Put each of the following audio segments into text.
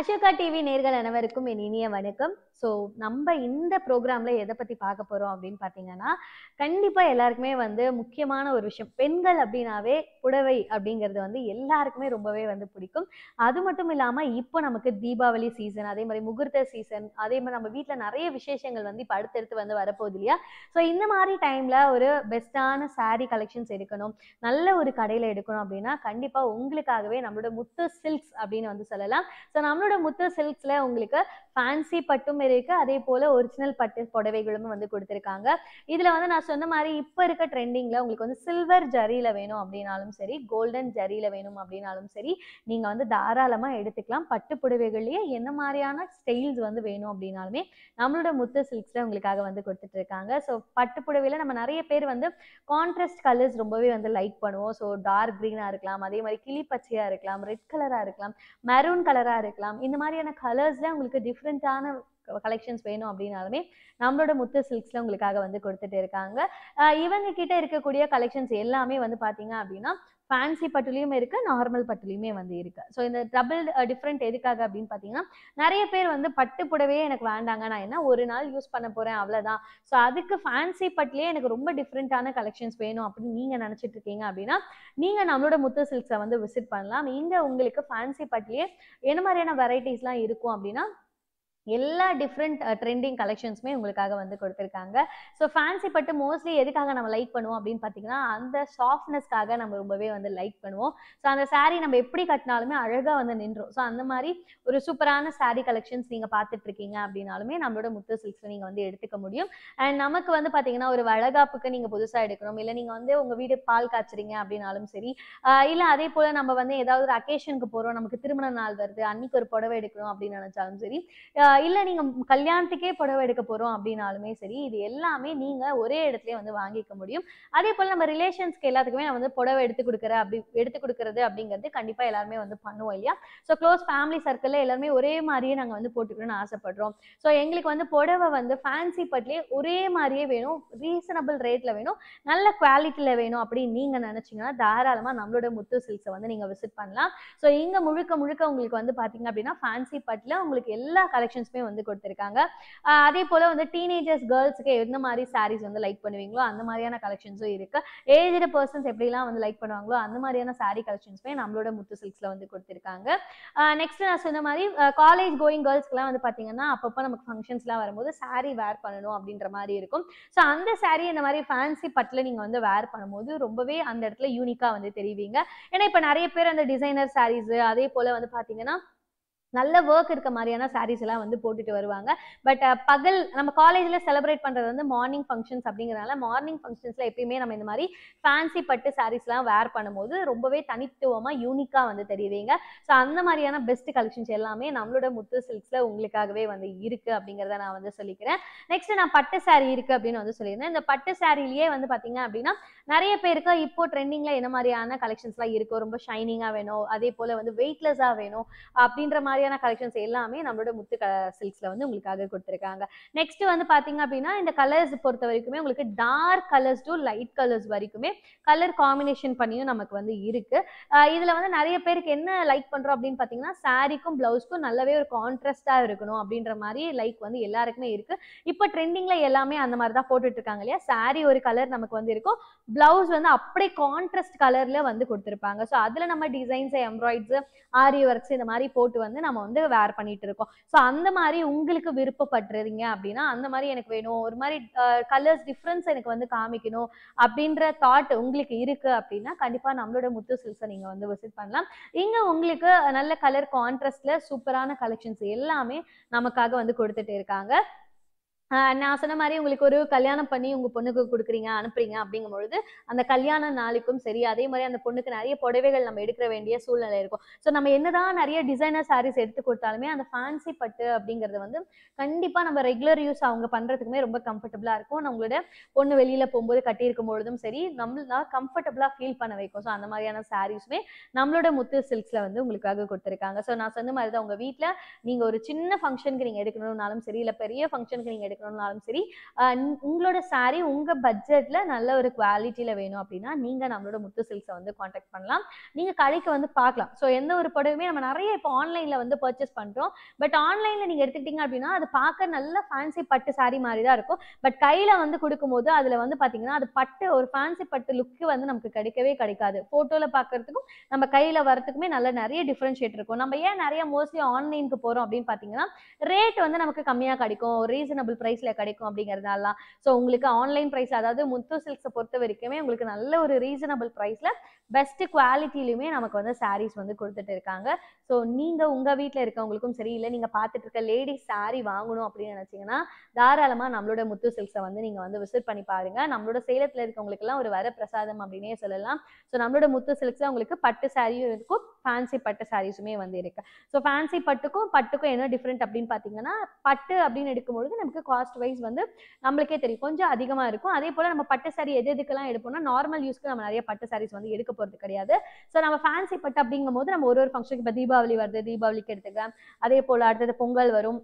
Ashoka TV நேர்கள் அனைவருக்கும் என் இனிய வணக்கம் ஸோ நம்ம இந்த ப்ரோக்ராம்ல எதை பற்றி பார்க்க போகிறோம் அப்படின்னு பார்த்தீங்கன்னா கண்டிப்பாக எல்லாருக்குமே வந்து முக்கியமான ஒரு விஷயம் பெண்கள் அப்படின்னாவே புடவை அப்படிங்கிறது வந்து எல்லாருக்குமே ரொம்பவே வந்து பிடிக்கும் அது மட்டும் இல்லாமல் இப்போ நமக்கு தீபாவளி சீசன் அதே மாதிரி முகூர்த்த சீசன் அதே மாதிரி நம்ம வீட்டில் நிறைய விசேஷங்கள் வந்து இப்போ அடுத்தடுத்து வந்து வரப்போகுது இல்லையா ஸோ இந்த மாதிரி டைமில் ஒரு பெஸ்ட்டான சாரி கலெக்ஷன்ஸ் எடுக்கணும் நல்ல ஒரு கடையில் எடுக்கணும் அப்படின்னா கண்டிப்பாக உங்களுக்காகவே நம்மளோட முத்து சில்க்ஸ் அப்படின்னு வந்து சொல்லலாம் ஸோ நம்மளோட நம்மளோட முத்து சில்க்ஸில் உங்களுக்கு ஃபேன்சி பட்டும் இருக்கு அதே போல் ஒரிஜினல் பட்டு புடவைகளும் வந்து கொடுத்துருக்காங்க இதில் வந்து நான் சொன்ன மாதிரி இப்போ இருக்க ட்ரெண்டிங்கில் உங்களுக்கு வந்து சில்வர் ஜரியில வேணும் அப்படின்னாலும் சரி கோல்டன் ஜரியில வேணும் அப்படின்னாலும் சரி நீங்கள் வந்து தாராளமாக எடுத்துக்கலாம் பட்டு புடவைகள்லேயே என்ன மாதிரியான ஸ்டைல்ஸ் வந்து வேணும் அப்படின்னாலுமே நம்மளோட முத்து சில்க்ஸில் உங்களுக்காக வந்து கொடுத்துட்ருக்காங்க ஸோ பட்டு புடவையில் நம்ம நிறைய பேர் வந்து கான்ட்ராஸ்ட் கலர்ஸ் ரொம்பவே வந்து லைக் பண்ணுவோம் ஸோ டார்க் க்ரீனாக இருக்கலாம் அதே மாதிரி கிளி பச்சையாக இருக்கலாம் ரெட் கலராக இருக்கலாம் மெரூன் கலராக இருக்கலாம் இந்த மாதிரியான கலர்ஸில் உங்களுக்கு டிஃப்ரெண்ட்டான கலெக்ஷன்ஸ் வேணும் அப்படின்னாலுமே நம்மளோட முத்து சில்க்ஸில் உங்களுக்காக வந்து கொடுத்துட்டு இருக்காங்க இவங்க கிட்ட இருக்கக்கூடிய கலெக்ஷன்ஸ் எல்லாமே வந்து பாத்தீங்க அப்படின்னா ஃபேன்சி பட்டுலையும் இருக்குது நார்மல் பட்டுலையுமே வந்து இருக்குது ஸோ இந்த டபுள் டிஃப்ரெண்ட் uh, எதுக்காக அப்படின்னு பார்த்தீங்கன்னா நிறைய பேர் வந்து பட்டு புடவையே எனக்கு வேண்டாங்க நான் என்ன ஒரு நாள் யூஸ் பண்ண போகிறேன் அவ்வளோதான் ஸோ அதுக்கு ஃபேன்சி பட்டுலேயே எனக்கு ரொம்ப டிஃப்ரெண்ட்டான கலெக்ஷன்ஸ் வேணும் அப்படின்னு நீங்கள் நினைச்சிட்டு இருக்கீங்க அப்படின்னா நீங்கள் நம்மளோட முத்து சில்க்ஸை வந்து விசிட் பண்ணலாம் இங்கே உங்களுக்கு ஃபேன்சி பட்டுலேயே என்ன மாதிரியான வெரைட்டிஸ்லாம் இருக்கும் அப்படின்னா எல்லா டிஃப்ரெண்ட் ட்ரெண்டிங் கலெக்ஷன்ஸுமே உங்களுக்காக வந்து கொடுத்துருக்காங்க ஸோ ஃபேன்சி பட்டு மோஸ்ட்லி எதுக்காக நம்ம லைக் பண்ணுவோம் அப்படின்னு பார்த்தீங்கன்னா அந்த சாஃப்ட்னஸ்க்காக நம்ம ரொம்பவே வந்து லைக் பண்ணுவோம் ஸோ அந்த சாரீ நம்ம எப்படி கட்டினாலுமே அழகாக வந்து நின்றோம் ஸோ அந்த மாதிரி ஒரு சூப்பரான சாரீ கலெக்ஷன்ஸ் நீங்கள் பார்த்துட்டு இருக்கீங்க அப்படின்னாலுமே நம்மளோட முத்து சில்க்ஸ் நீங்கள் வந்து எடுத்துக்க முடியும் அண்ட் நமக்கு வந்து பார்த்தீங்கன்னா ஒரு வழகாப்புக்கு நீங்கள் புதுசாக எடுக்கணும் இல்லை நீங்கள் வந்து உங்கள் வீடு பால் காய்ச்சிறீங்க அப்படின்னாலும் சரி இல்லை அதே போல் நம்ம வந்து ஏதாவது ஒரு அக்கேஷனுக்கு போகிறோம் நமக்கு திருமண நாள் வருது அன்னைக்கு ஒரு புடவை எடுக்கணும் அப்படின்னு நினச்சாலும் சரி இல்லை நீங்கள் கல்யாணத்துக்கே புடவை எடுக்க போகிறோம் அப்படின்னாலுமே சரி இது எல்லாமே நீங்கள் ஒரே இடத்துலயே வந்து வாங்கிக்க முடியும் அதே போல் நம்ம ரிலேஷன்ஸ்க்கு எல்லாத்துக்குமே நான் வந்து புடவை எடுத்து கொடுக்குற அப்படி எடுத்து கொடுக்குறது அப்படிங்கிறது கண்டிப்பாக எல்லாருமே வந்து பண்ணுவோம் இல்லையா ஸோ க்ளோஸ் ஃபேமிலி சர்க்கிளில் எல்லாருமே ஒரே மாதிரியே நாங்கள் வந்து போட்டுக்கணும்னு ஆசைப்படுறோம் ஸோ எங்களுக்கு வந்து புடவை வந்து ஃபேன்சி பட்லயே ஒரே மாதிரியே வேணும் ரீசனபிள் ரேட்டில் வேணும் நல்ல குவாலிட்டியில் வேணும் அப்படின்னு நீங்கள் நினைச்சீங்கன்னா தாராளமாக நம்மளோட முத்து சில்க்ஸை வந்து நீங்கள் விசிட் பண்ணலாம் ஸோ இங்கே முழுக்க முழுக்க உங்களுக்கு வந்து பாத்தீங்க அப்படின்னா ஃபேன்சி பட்ல உங்களுக்கு எல்லா கலெக்ஷன் ஆப்ஷன்ஸ்மே வந்து கொடுத்துருக்காங்க அதே போல் வந்து டீனேஜர்ஸ் கேர்ள்ஸுக்கு எந்த மாதிரி சாரீஸ் வந்து லைக் பண்ணுவீங்களோ அந்த மாதிரியான கலெக்ஷன்ஸும் இருக்குது ஏஜ்டு பர்சன்ஸ் எப்படிலாம் வந்து லைக் பண்ணுவாங்களோ அந்த மாதிரியான சாரீ கலெக்ஷன்ஸுமே நம்மளோட முத்து சில்க்ஸில் வந்து கொடுத்துருக்காங்க நெக்ஸ்ட் நான் சொன்ன மாதிரி காலேஜ் கோயிங் கேர்ள்ஸ்க்குலாம் வந்து பார்த்தீங்கன்னா அப்பப்போ நமக்கு ஃபங்க்ஷன்ஸ்லாம் வரும்போது சாரீ வேர் பண்ணணும் அப்படின்ற மாதிரி இருக்கும் ஸோ அந்த சாரீ இந்த மாதிரி ஃபேன்சி பட்டில் நீங்கள் வந்து வேர் பண்ணும்போது ரொம்பவே அந்த இடத்துல யூனிக்காக வந்து தெரிவிங்க ஏன்னா இப்போ நிறைய பேர் அந்த டிசைனர் சாரீஸ் அதே போல் வந்து பார்த்தீங்கன்னா நல்ல ஒர்க் இருக்க மாதிரியான சாரீஸ் எல்லாம் வந்து போட்டுட்டு வருவாங்க பட் பகல் நம்ம காலேஜில் செலிப்ரேட் பண்ணுறது வந்து மார்னிங் ஃபங்க்ஷன்ஸ் அப்படிங்கிறனால மார்னிங் ஃபங்க்ஷன்ஸில் எப்பயுமே நம்ம இந்த மாதிரி ஃபேன்சி பட்டு எல்லாம் வேர் பண்ணும்போது ரொம்பவே தனித்துவமாக யூனிக்காக வந்து தெரியுவீங்க ஸோ அந்த மாதிரியான பெஸ்ட் கலெக்ஷன்ஸ் எல்லாமே நம்மளோட முத்து சில்க்ஸில் உங்களுக்காகவே வந்து இருக்குது அப்படிங்கிறத நான் வந்து சொல்லிக்கிறேன் நெக்ஸ்ட் நான் பட்டு சாரி இருக்குது அப்படின்னு வந்து சொல்லியிருந்தேன் இந்த பட்டு சாரிலேயே வந்து பாத்தீங்க அப்படின்னா நிறைய பேருக்கு இப்போ ட்ரெண்டிங்கில் என்ன மாதிரியான கலெக்ஷன்ஸ்லாம் இருக்கும் ரொம்ப ஷைனிங்காக வேணும் அதே போல் வந்து வெயிட்லெஸ்ஸாக வேணும் அப்படின்ற மாதிரி மாதிரியான கலெக்ஷன்ஸ் எல்லாமே நம்மளோட முத்து சில்க்ஸ்ல வந்து உங்களுக்காக கொடுத்துருக்காங்க நெக்ஸ்ட் வந்து பாத்தீங்க அப்படின்னா இந்த கலர்ஸ் பொறுத்த வரைக்குமே உங்களுக்கு dark colours to light colours வரைக்குமே கலர் காம்பினேஷன் பண்ணியும் நமக்கு வந்து இருக்கு இதுல வந்து நிறைய பேருக்கு என்ன லைக் பண்றோம் அப்படின்னு பாத்தீங்கன்னா சாரிக்கும் பிளவுஸ்க்கும் நல்லாவே ஒரு கான்ட்ராஸ்டா இருக்கணும் அப்படின்ற மாதிரி லைக் வந்து எல்லாருக்குமே இருக்கு இப்போ ட்ரெண்டிங்ல எல்லாமே அந்த மாதிரி தான் போட்டுட்டு இருக்காங்க இல்லையா சாரி ஒரு கலர் நமக்கு வந்து இருக்கும் பிளவுஸ் வந்து அப்படியே கான்ட்ராஸ்ட் கலர்ல வந்து கொடுத்துருப்பாங்க ஸோ அதுல நம்ம டிசைன்ஸ் எம்ப்ராய்ட்ஸ் ஆரி ஒர்க்ஸ் இந்த மாதிரி போட்டு வந்து நம்ம வந்து வேர் பண்ணிட்டு இருக்கோம் ஸோ அந்த மாதிரி உங்களுக்கு விருப்பப்படுறீங்க அப்படின்னா அந்த மாதிரி எனக்கு வேணும் ஒரு மாதிரி கலர்ஸ் டிஃப்ரென்ஸ் எனக்கு வந்து காமிக்கணும் அப்படின்ற தாட் உங்களுக்கு இருக்கு அப்படின்னா கண்டிப்பா நம்மளோட முத்து சில்ஸை நீங்க வந்து விசிட் பண்ணலாம் இங்க உங்களுக்கு நல்ல கலர் கான்ட்ரஸ்ட்ல சூப்பரான கலெக்ஷன்ஸ் எல்லாமே நமக்காக வந்து கொடுத்துட்டு இருக்காங்க நான் சொன்ன மாதிரி உங்களுக்கு ஒரு கல்யாணம் பண்ணி உங்க பொண்ணுக்கு கொடுக்குறீங்க அனுப்புறீங்க அப்படிங்கும் பொழுது அந்த கல்யாண நாளைக்கும் சரி அதே மாதிரி அந்த பொண்ணுக்கு நிறைய புடவைகள் நம்ம எடுக்க வேண்டிய சூழ்நிலை இருக்கும் ஸோ நம்ம என்னதான் நிறைய டிசைனர் சாரீஸ் எடுத்து கொடுத்தாலுமே அந்த ஃபேன்சி பட்டு அப்படிங்கிறது வந்து கண்டிப்பா நம்ம ரெகுலர் யூஸ் அவங்க பண்றதுக்குமே ரொம்ப கம்ஃபர்டபுளா இருக்கும் நம்மளோட பொண்ணு வெளியில போகும்போது கட்டியிருக்கும் பொழுதும் சரி நம்மளா கம்ஃபர்டபுளா ஃபீல் பண்ண வைக்கும் ஸோ அந்த மாதிரியான சாரீஸுமே நம்மளோட முத்து சில்க்ஸ்ல வந்து உங்களுக்காக கொடுத்துருக்காங்க ஸோ நான் சொன்ன மாதிரி தான் உங்க வீட்டில் நீங்க ஒரு சின்ன ஃபங்க்ஷனுக்கு நீங்க எடுக்கணும்னாலும் சரி இல்லை பெரிய ஃபங்க்ஷனுக்கு நீங்க எடுக்கணும் எடுக்கணும்னாலும் சரி உங்களோட சாரீ உங்கள் பட்ஜெட்டில் நல்ல ஒரு குவாலிட்டியில் வேணும் அப்படின்னா நீங்கள் நம்மளோட முத்து சில்க்ஸை வந்து காண்டாக்ட் பண்ணலாம் நீங்கள் கடைக்கு வந்து பார்க்கலாம் ஸோ எந்த ஒரு புடவையுமே நம்ம நிறைய இப்போ ஆன்லைனில் வந்து பர்ச்சேஸ் பண்ணுறோம் பட் ஆன்லைனில் நீங்கள் எடுத்துக்கிட்டிங்க அப்படின்னா அது பார்க்க நல்ல ஃபேன்சி பட்டு சாரீ மாதிரி தான் இருக்கும் பட் கையில் வந்து கொடுக்கும்போது அதில் வந்து பார்த்தீங்கன்னா அது பட்டு ஒரு ஃபேன்சி பட்டு லுக்கு வந்து நமக்கு கிடைக்கவே கிடைக்காது ஃபோட்டோவில் பார்க்குறதுக்கும் நம்ம கையில் வரத்துக்குமே நல்ல நிறைய டிஃப்ரென்ஷியேட் இருக்கும் நம்ம ஏன் நிறைய மோஸ்ட்லி ஆன்லைனுக்கு போகிறோம் அப்படின்னு பார்த்தீங்கன்னா ரேட் வந்து நமக்கு கம்மியாக கிடைக்கும் ரீசனபிள் ப்ரைஸ் ப்ரைஸில் கிடைக்கும் அப்படிங்கிறதாலாம் ஸோ உங்களுக்கு ஆன்லைன் ப்ரைஸ் அதாவது முத்து சில்க்ஸை பொறுத்த வரைக்குமே உங்களுக்கு நல்ல ஒரு ரீசனபிள் ப்ரைஸில் பெஸ்ட் குவாலிட்டிலையுமே நமக்கு வந்து சாரீஸ் வந்து கொடுத்துட்டு இருக்காங்க ஸோ நீங்கள் உங்கள் வீட்டில் இருக்கவங்களுக்கும் சரி இல்லை நீங்கள் பார்த்துட்டு இருக்க லேடிஸ் சாரீ வாங்கணும் அப்படின்னு நினச்சிங்கன்னா தாராளமாக நம்மளோட முத்து சில்க்ஸை வந்து நீங்கள் வந்து விசிட் பண்ணி பாருங்கள் நம்மளோட சேலத்தில் இருக்கவங்களுக்குலாம் ஒரு வர பிரசாதம் அப்படின்னே சொல்லலாம் ஸோ நம்மளோட முத்து சில்க்ஸில் உங்களுக்கு பட்டு சாரியும் இருக்கும் ஃபேன்சி பட்டு சாரீஸுமே வந்து இருக்கு ஸோ ஃபேன்சி பட்டுக்கும் பட்டுக்கும் என்ன டிஃப்ரெண்ட் அப்படின்னு பார்த்தீங்கன்னா பட்டு அப்படின்னு எடுக்கும்பொழுது நமக்கு காஸ்ட் வைஸ் வந்து நம்மளுக்கே தெரியும் கொஞ்சம் அதிகமாக இருக்கும் அதே போல் நம்ம பட்டு சாரி எது எதுக்கெல்லாம் எடுப்போம்னா நார்மல் யூஸ்க்கு நம்ம நிறைய பட்டு சாரீஸ் வந்து எடுக்க போகிறது கிடையாது ஸோ நம்ம ஃபேன்சி பட்டு அப்படிங்கும் போது நம்ம ஒரு ஒரு ஃபங்க்ஷனுக்கு இப்போ தீபாவளி வருது தீபாவளிக்கு எடுத்துக்கலாம் அதே போல் அடுத்தது பொங்கல் வரும்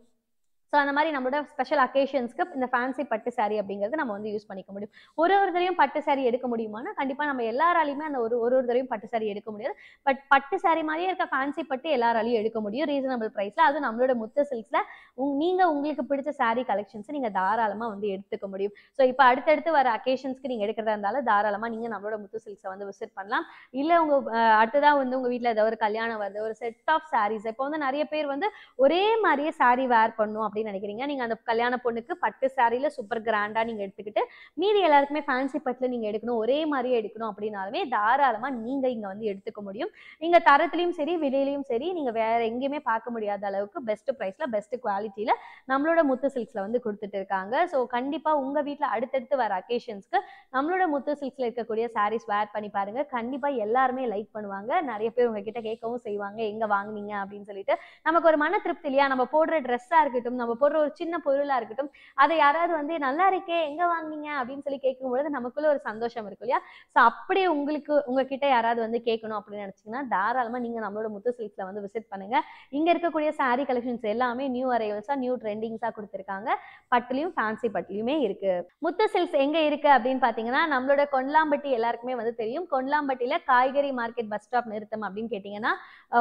ஸோ அந்த மாதிரி நம்மளோட ஸ்பெஷல் அக்கேஷன்ஸ்க்கு இந்த ஃபேன்சி பட்டு சாரீ அப்படிங்கிறது நம்ம வந்து யூஸ் பண்ணிக்க முடியும் ஒரு ஒரு தரையும் பட்டு சாரீ எடுக்க முடியுமானா கண்டிப்பாக நம்ம எல்லாராலையுமே அந்த ஒரு ஒரு ஒரு தரையும் பட்டு சாரீ எடுக்க முடியாது பட் பட்டு சாரீ மாதிரியே இருக்க ஃபேன்சி பட்டு எல்லாராலையும் எடுக்க முடியும் ரீசனபிள் ப்ரைஸில் அது நம்மளோட முத்து சில்க்ஸில் உங் நீங்கள் உங்களுக்கு பிடிச்ச சாரீ கலெக்ஷன்ஸை நீங்கள் தாராளமாக வந்து எடுத்துக்க முடியும் ஸோ இப்போ அடுத்தடுத்து வர அக்கேஷன்ஸ்க்கு நீங்கள் எடுக்கிறதா இருந்தாலும் தாராளமாக நீங்கள் நம்மளோட முத்து சில்க்ஸை வந்து விசிட் பண்ணலாம் இல்லை உங்கள் அடுத்ததாக வந்து உங்கள் வீட்டில் ஏதாவது ஒரு கல்யாணம் வருது ஒரு செட் ஆஃப் சாரீஸ் இப்போ வந்து நிறைய பேர் வந்து ஒரே மாதிரியே சாரீ வேர் பண்ணும் அப்படின்னு நினைக்கிறீங்க நீங்க அந்த கல்யாண பொண்ணுக்கு பட்டு சாரியில சூப்பர் கிராண்டா நீங்க எடுத்துக்கிட்டு மீதி எல்லாருக்குமே ஃபேன்சி பட்டுல நீங்க எடுக்கணும் ஒரே மாதிரியே எடுக்கணும் அப்படின்னாலுமே தாராளமா நீங்க இங்க வந்து எடுத்துக்க முடியும் நீங்க தரத்துலையும் சரி விலையிலையும் சரி நீங்க வேற எங்கேயுமே பார்க்க முடியாத அளவுக்கு பெஸ்ட் ப்ரைஸ்ல பெஸ்ட் குவாலிட்டியில நம்மளோட முத்து சில்க்ஸ்ல வந்து கொடுத்துட்டு இருக்காங்க ஸோ கண்டிப்பா உங்க வீட்டுல அடுத்தடுத்து வர அக்கேஷன்ஸ்க்கு நம்மளோட முத்து சில்க்ஸ்ல இருக்கக்கூடிய சாரீஸ் வேர் பண்ணி பாருங்க கண்டிப்பா எல்லாருமே லைக் பண்ணுவாங்க நிறைய பேர் உங்ககிட்ட கேட்கவும் செய்வாங்க எங்க வாங்கினீங்க அப்படின்னு சொல்லிட்டு நமக்கு ஒரு மன திருப்தி இல்லையா நம்ம போடுற ட்ரெஸ்ஸா இருக்கட்டும் நம்ம போடுற ஒரு சின்ன பொருளாக இருக்கட்டும் அதை யாராவது வந்து நல்லா இருக்கே எங்கே வாங்கினீங்க அப்படின்னு சொல்லி கேட்கும்பொழுது நமக்குள்ள ஒரு சந்தோஷம் இருக்கும் இல்லையா ஸோ அப்படியே உங்களுக்கு உங்ககிட்ட யாராவது வந்து கேட்கணும் அப்படின்னு நினைச்சீங்கன்னா தாராளமாக நீங்கள் நம்மளோட முத்து சில்க்ல வந்து விசிட் பண்ணுங்கள் இங்கே இருக்கக்கூடிய சாரீ கலெக்ஷன்ஸ் எல்லாமே நியூ அரைவல்ஸா நியூ ட்ரெண்டிங்ஸாக கொடுத்துருக்காங்க பட்டுலையும் ஃபேன்சி பட்டுலையுமே இருக்குது முத்து சில்க்ஸ் எங்கே இருக்குது அப்படின்னு பார்த்தீங்கன்னா நம்மளோட கொண்டாம்பட்டி எல்லாருக்குமே வந்து தெரியும் கொண்டாம்பட்டியில காய்கறி மார்க்கெட் பஸ் ஸ்டாப் நிறுத்தம் அப்படின்னு கேட்டிங்கன்னா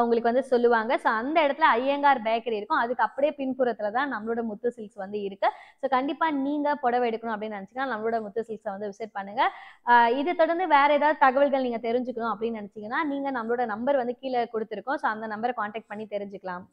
உங்களுக்கு வந்து சொல்லுவாங்க ஸோ அந்த இடத்துல ஐயங்கார் பேக்கரி இருக்கும் அதுக்கு அப்படியே பின்புறத்தில் தான் நம்மளோட முத்து சில்க்ஸ் வந்து இருக்கு ஸோ கண்டிப்பா நீங்க புடவை எடுக்கணும் அப்படின்னு நினைச்சீங்கன்னா நம்மளோட முத்து சில்க்ஸை வந்து விசிட் பண்ணுங்க இது தொடர்ந்து வேற ஏதாவது தகவல்கள் நீங்க தெரிஞ்சுக்கணும் அப்படின்னு நினைச்சீங்கன்னா நீங்க நம்மளோட நம்பர் வந்து கீழே கொடுத்துருக்கோம் ஸோ அந்த நம்பரை காண்டாக்ட் பண்ணி தெரிஞ்சுக்கலாம்